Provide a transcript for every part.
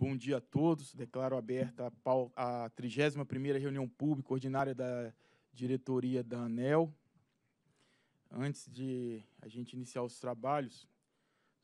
Bom dia a todos. Declaro aberta a 31ª reunião pública ordinária da diretoria da ANEL. Antes de a gente iniciar os trabalhos,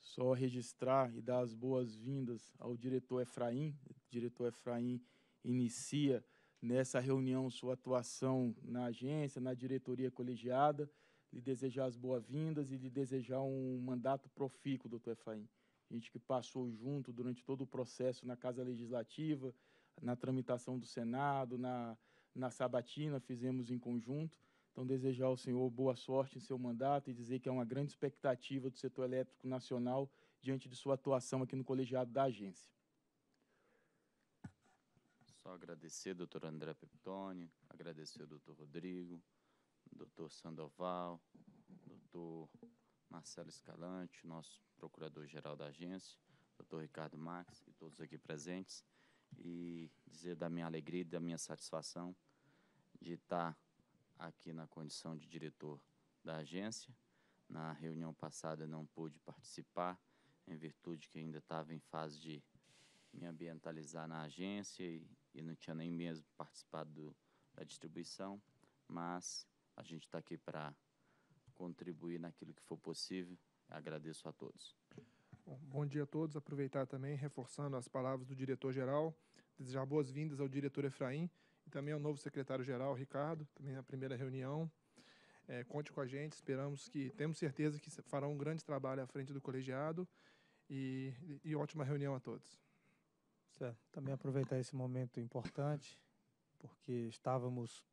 só registrar e dar as boas-vindas ao diretor Efraim. O diretor Efraim inicia nessa reunião sua atuação na agência, na diretoria colegiada, lhe desejar as boas-vindas e lhe desejar um mandato profícuo, doutor Efraim gente que passou junto durante todo o processo na Casa Legislativa, na tramitação do Senado, na, na sabatina, fizemos em conjunto. Então, desejar ao senhor boa sorte em seu mandato e dizer que é uma grande expectativa do setor elétrico nacional diante de sua atuação aqui no colegiado da agência. Só agradecer, doutor André Peptoni, agradecer ao doutor Rodrigo, doutor Sandoval, doutor Marcelo Escalante, nosso procurador-geral da agência, doutor Ricardo Max e todos aqui presentes, e dizer da minha alegria e da minha satisfação de estar aqui na condição de diretor da agência. Na reunião passada não pude participar, em virtude que ainda estava em fase de me ambientalizar na agência e, e não tinha nem mesmo participado do, da distribuição, mas a gente está aqui para contribuir naquilo que for possível. Agradeço a todos. Bom, bom dia a todos. Aproveitar também, reforçando as palavras do diretor-geral, desejar boas-vindas ao diretor Efraim e também ao novo secretário-geral, Ricardo, também na primeira reunião. É, conte com a gente, esperamos que, temos certeza que farão um grande trabalho à frente do colegiado e, e ótima reunião a todos. Certo. Também aproveitar esse momento importante, porque estávamos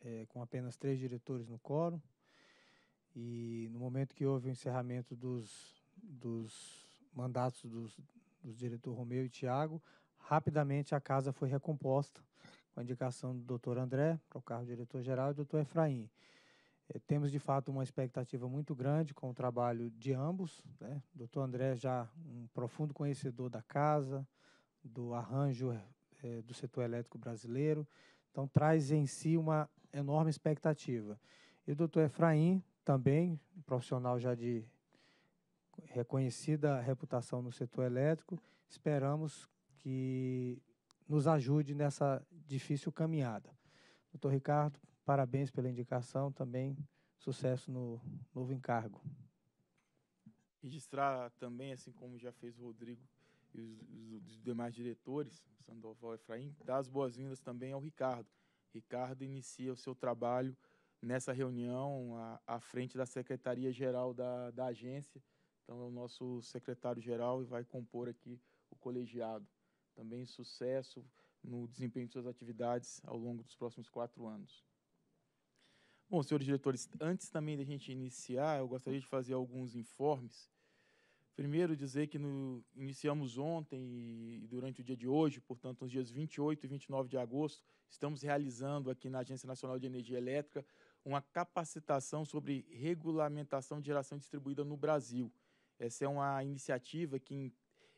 é, com apenas três diretores no quórum, e no momento que houve o encerramento dos, dos mandatos dos, dos diretores Romeu e Tiago, rapidamente a casa foi recomposta com a indicação do doutor André, para o cargo diretor-geral, e do doutor Efraim. É, temos, de fato, uma expectativa muito grande com o trabalho de ambos. Né? O doutor André já um profundo conhecedor da casa, do arranjo é, do setor elétrico brasileiro, então traz em si uma enorme expectativa. E o doutor Efraim, também um profissional já de reconhecida reputação no setor elétrico. Esperamos que nos ajude nessa difícil caminhada. Doutor Ricardo, parabéns pela indicação, também sucesso no novo encargo. Registrar também, assim como já fez o Rodrigo e os, os demais diretores, Sandoval e Efraim, dar as boas-vindas também ao Ricardo. Ricardo inicia o seu trabalho nessa reunião à, à frente da Secretaria-Geral da, da agência. Então, é o nosso secretário-geral e vai compor aqui o colegiado. Também sucesso no desempenho de suas atividades ao longo dos próximos quatro anos. Bom, senhores diretores, antes também da gente iniciar, eu gostaria de fazer alguns informes. Primeiro, dizer que no, iniciamos ontem e durante o dia de hoje, portanto, nos dias 28 e 29 de agosto, estamos realizando aqui na Agência Nacional de Energia Elétrica uma capacitação sobre regulamentação de geração distribuída no Brasil. Essa é uma iniciativa que in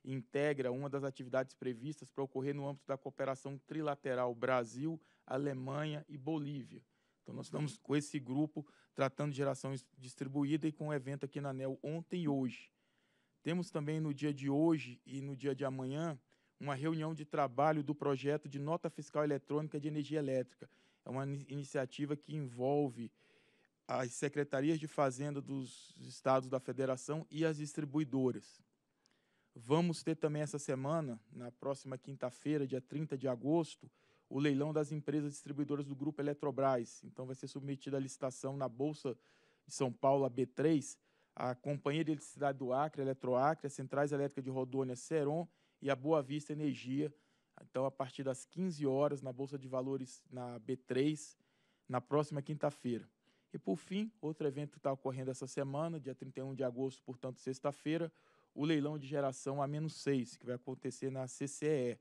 integra uma das atividades previstas para ocorrer no âmbito da cooperação trilateral Brasil, Alemanha e Bolívia. Então, nós estamos com esse grupo tratando de geração distribuída e com o um evento aqui na ANEL ontem e hoje. Temos também no dia de hoje e no dia de amanhã uma reunião de trabalho do projeto de nota fiscal eletrônica de energia elétrica é uma iniciativa que envolve as secretarias de fazenda dos estados da federação e as distribuidoras. Vamos ter também essa semana, na próxima quinta-feira, dia 30 de agosto, o leilão das empresas distribuidoras do grupo Eletrobras. Então vai ser submetida a licitação na Bolsa de São Paulo, a B3, a Companhia de Eletricidade do Acre, Eletroacre, as Centrais Elétricas de Rodônia, Seron e a Boa Vista Energia, então, a partir das 15 horas, na Bolsa de Valores, na B3, na próxima quinta-feira. E, por fim, outro evento que está ocorrendo essa semana, dia 31 de agosto, portanto, sexta-feira, o leilão de geração A-6, que vai acontecer na CCE.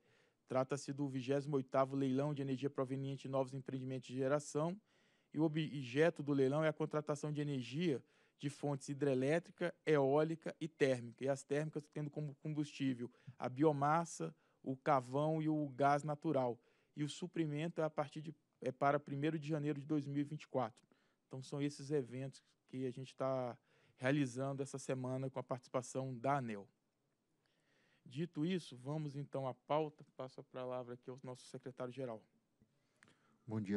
Trata-se do 28º leilão de energia proveniente de novos empreendimentos de geração e o objeto do leilão é a contratação de energia de fontes hidrelétrica, eólica e térmica. E as térmicas tendo como combustível a biomassa, o carvão e o gás natural. E o suprimento é a partir de é para 1 de janeiro de 2024. Então são esses eventos que a gente está realizando essa semana com a participação da ANEL. Dito isso, vamos então à pauta. Passo a palavra aqui ao nosso secretário-geral. Bom dia.